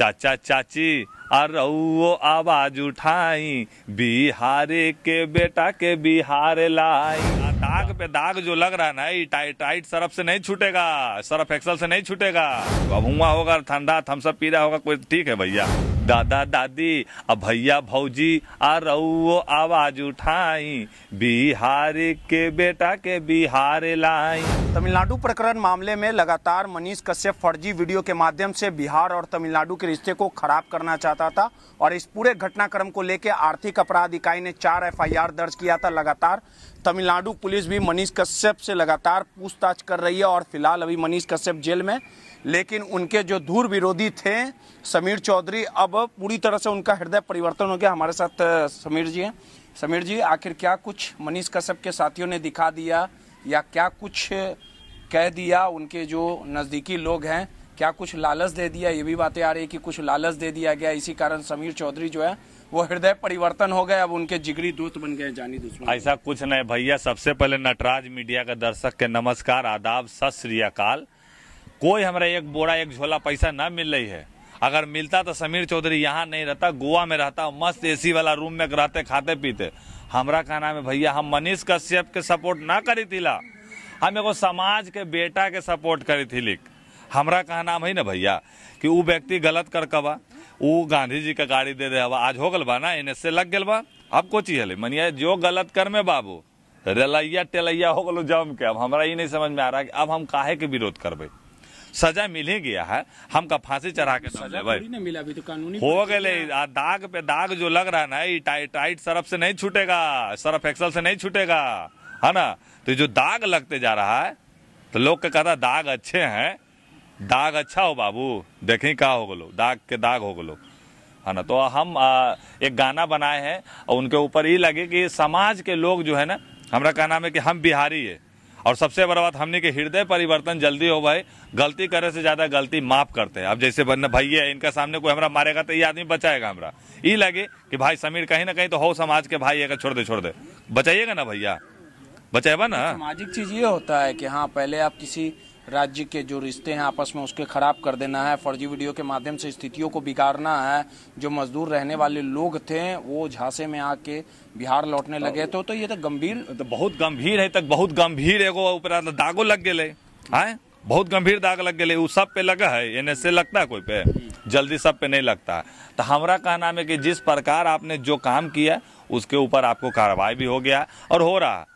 चाचा चाची आ वो आवाज उठाई बिहारे के बेटा के बिहार लाई दाग पे दाग जो लग रहा है ना टाइट टाइट सरफ से नहीं छूटेगा सरफ एक्सल से नहीं छूटेगा अब हुआ होगा ठंडा थम्सअप पी रहा होगा कोई ठीक है भैया दादा दादी अब भैया भौजी आ रऊ आवाज उठाई बिहार के बेटा के बिहार लाई तमिलनाडु प्रकरण मामले में लगातार मनीष कश्यप फर्जी वीडियो के माध्यम से बिहार और तमिलनाडु के रिश्ते को खराब करना चाहता था और इस पूरे घटनाक्रम को लेकर आर्थिक अपराध इकाई ने चार एफआईआर दर्ज किया था लगातार तमिलनाडु पुलिस भी मनीष कश्यप से लगातार पूछताछ कर रही है और फिलहाल अभी मनीष कश्यप जेल में लेकिन उनके जो धूर विरोधी थे समीर चौधरी अब पूरी तरह से उनका हृदय परिवर्तन हो गया हमारे साथ समीर जी हैं समीर जी आखिर क्या कुछ मनीष कश्यप के साथियों ने दिखा दिया या क्या कुछ कह दिया उनके जो नज़दीकी लोग हैं क्या कुछ लालच दे दिया ये भी बातें आ रही है कि कुछ लालच दे दिया गया इसी कारण समीर चौधरी जो है वो हृदय परिवर्तन हो गए अब उनके जिगरी दूत बन गए जानी दुश्मन ऐसा कुछ नहीं भैया सबसे पहले नटराज मीडिया के दर्शक के नमस्कार आदाब सत श्री अकाल कोई हमारा एक बोरा एक झोला पैसा ना मिल रही है अगर मिलता तो समीर चौधरी यहाँ नहीं रहता गोवा में रहता मस्त एसी वाला रूम में रहते खाते पीते हमारा का नाम है भैया हम मनीष कश्यप के सपोर्ट ना करी थी ला हम एगो समाज के बेटा के सपोर्ट करी थी लिख हमारा का नाम है ना भैया कि वो व्यक्ति गलत कर कबा वो गांधी जी का गाड़ी दे दे हवा आज हो गल बा ना एन एस लग गल बा अब कोची हल मनिया जो गलत कर में बाबू रलैया टेलैया हो गलो जम के अब हमारा ये नहीं समझ में आ रहा कि अब हम काहे के विरोध करबे सजा मिल ही गया है हमका फांसी चढ़ा के सजा मिला अभी तो कानूनी हो गए दाग पे दाग जो लग रहा है ना ये टाइट टाइट सरफ से नहीं छूटेगा सरफ एक्सल से नहीं छूटेगा है ना तो जो दाग लगते जा रहा है तो लोग का कहता दाग अच्छे हैं दाग अच्छा हो बाबू देखें क्या हो गलो दाग के दाग हो गलो है ना तो हम आ, एक गाना बनाए हैं और उनके ऊपर ये लगे कि समाज के लोग जो है ना हमारा कहना है कि हम बिहारी है और सबसे बड़ा बात हमने के हृदय परिवर्तन जल्दी हो भाई गलती करे से ज़्यादा गलती माफ करते हैं अब जैसे बनना भैया है इनका सामने कोई हमारा मारेगा तो ये आदमी बचाएगा हमारा ये लगे कि भाई समीर कहीं ना कहीं तो हो समाज के भाई है छोड़ दे छोड़ दे बचाइएगा ना भैया बचाएगा ना सामाजिक चीज़ ये होता है कि हाँ पहले आप किसी राज्य के जो रिश्ते हैं आपस में उसके ख़राब कर देना है फर्जी वीडियो के माध्यम से स्थितियों को बिगाड़ना है जो मजदूर रहने वाले लोग थे वो झांसे में आके बिहार लौटने लगे तो तो ये तो गंभीर तो बहुत गंभीर है तक तो बहुत गंभीर एगो ऊपर दागो लग गए आए बहुत गंभीर दाग लग गए सब पे लगा है एन एस लगता है कोई पे जल्दी सब पे नहीं लगता तो हमारा कहना है कि जिस प्रकार आपने जो काम किया उसके ऊपर आपको कार्रवाई भी हो गया और हो रहा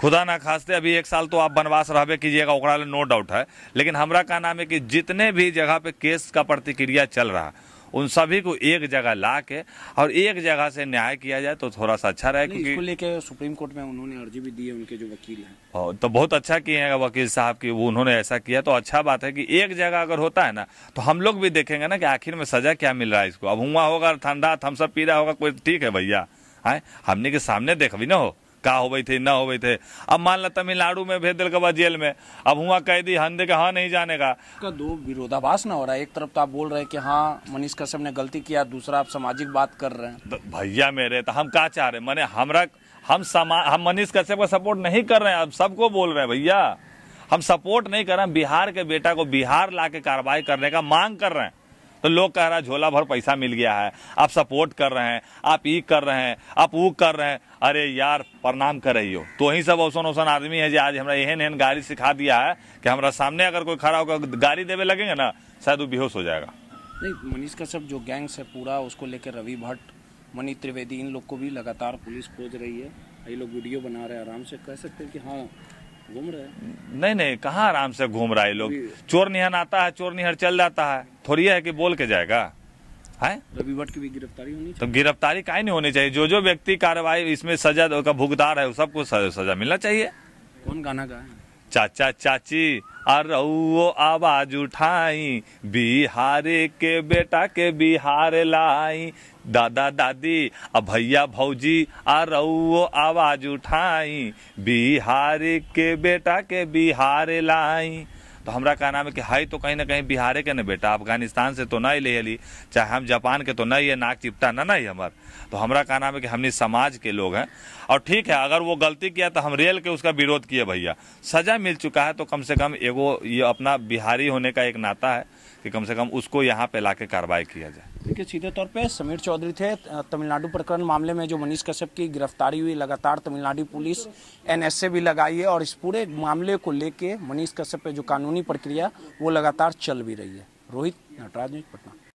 खुदा ना खास्ते अभी एक साल तो आप बनवास रहबे कीजिएगा ओकरा नो डाउट है लेकिन हमरा का नाम है कि जितने भी जगह पे केस का प्रतिक्रिया चल रहा उन सभी को एक जगह ला के और एक जगह से न्याय किया जाए तो थोड़ा सा अच्छा रहे क्योंकि इसको सुप्रीम कोर्ट में उन्होंने अर्जी भी दी है उनके जो वकील हैं हाँ, तो बहुत अच्छा किए हैं वकील साहब की वो उन्होंने ऐसा किया तो अच्छा बात है कि एक जगह अगर होता है ना तो हम लोग भी देखेंगे ना कि आखिर में सजा क्या मिल रहा है इसको अब हुआ होगा ठंडा थमसअप पी रहा होगा कोई ठीक है भैया है हमने के सामने देख भी ना हो का हो थे ना हो थे अब मान लो तमिलनाडु में भेज दिल बाद जेल में अब हुआ कैदी हंदे का हाँ नहीं जाने का दो विरोधाभास ना हो रहा है एक तरफ तो आप बोल रहे हैं कि हाँ मनीष कश्यप ने गलती किया दूसरा आप सामाजिक बात कर रहे हैं तो भैया मेरे तो हम क्या चाह रहे मैंने हमारा हम समा हम मनीष कश्यप का सपोर्ट नहीं कर रहे हैं अब सबको बोल रहे हैं भैया हम सपोर्ट नहीं कर रहे हैं बिहार के बेटा को बिहार ला के कार्रवाई करने का मांग कर रहे हैं तो लोग कह रहा है झोला भर पैसा मिल गया है आप सपोर्ट कर रहे हैं आप ई कर रहे हैं आप वो कर रहे हैं अरे यार प्रणाम कर रही हो तो वही सब औसन औसन आदमी है जो आज हमारा एहन एहन गाड़ी सिखा दिया है कि हमारा सामने अगर कोई खड़ा होकर गाड़ी देवे लगेंगे ना शायद वो बेहोश हो जाएगा नहीं मनीष कश्यप जो गैंग्स है पूरा उसको लेकर रवि भट्ट मनी त्रिवेदी इन लोग को भी लगातार पुलिस खोज रही है ये लोग वीडियो बना रहे हैं आराम से कह सकते हैं कि हाँ घूम रहे हैं नहीं नहीं कहाँ आराम से घूम रहा है लोग चोर निहन आता है चोर निहर चल जाता है थोड़ी है कि बोल के जाएगा है रवि भट्ट की भी गिरफ्तारी होनी तो चाहिए तो गिरफ्तारी का नहीं होनी चाहिए जो जो व्यक्ति कार्रवाई इसमें सजा का भुगतार है सबको सजा मिलना चाहिए कौन गाना गाए चाचा चाची अरउओ आवाज उठाई बिहारे के बेटा के बिहार लाई दादा दादी आ भैया भौजी अरउओ आवाज उठाई बिहारे के बेटा के बिहार लाई तो हमरा कहना है कि हाई तो कहीं ना कहीं बिहारे के ना बेटा अफगानिस्तान से तो ना ही ले अली चाहे हम जापान के तो नहीं है नाक चिपटा ना ना ही हमार तो हमरा कहना है कि हमने समाज के लोग हैं और ठीक है अगर वो गलती किया तो हम रेल के उसका विरोध किए भैया सज़ा मिल चुका है तो कम से कम एगो ये अपना बिहारी होने का एक नाता है कि कम से कम उसको यहाँ पे ला के कार्रवाई किया जाए देखिए सीधे तौर पे समीर चौधरी थे तमिलनाडु प्रकरण मामले में जो मनीष कश्यप की गिरफ्तारी हुई लगातार तमिलनाडु पुलिस एनएसए भी लगाई है और इस पूरे मामले को लेके मनीष कश्यप पे जो कानूनी प्रक्रिया वो लगातार चल भी रही है रोहित नटराज पटना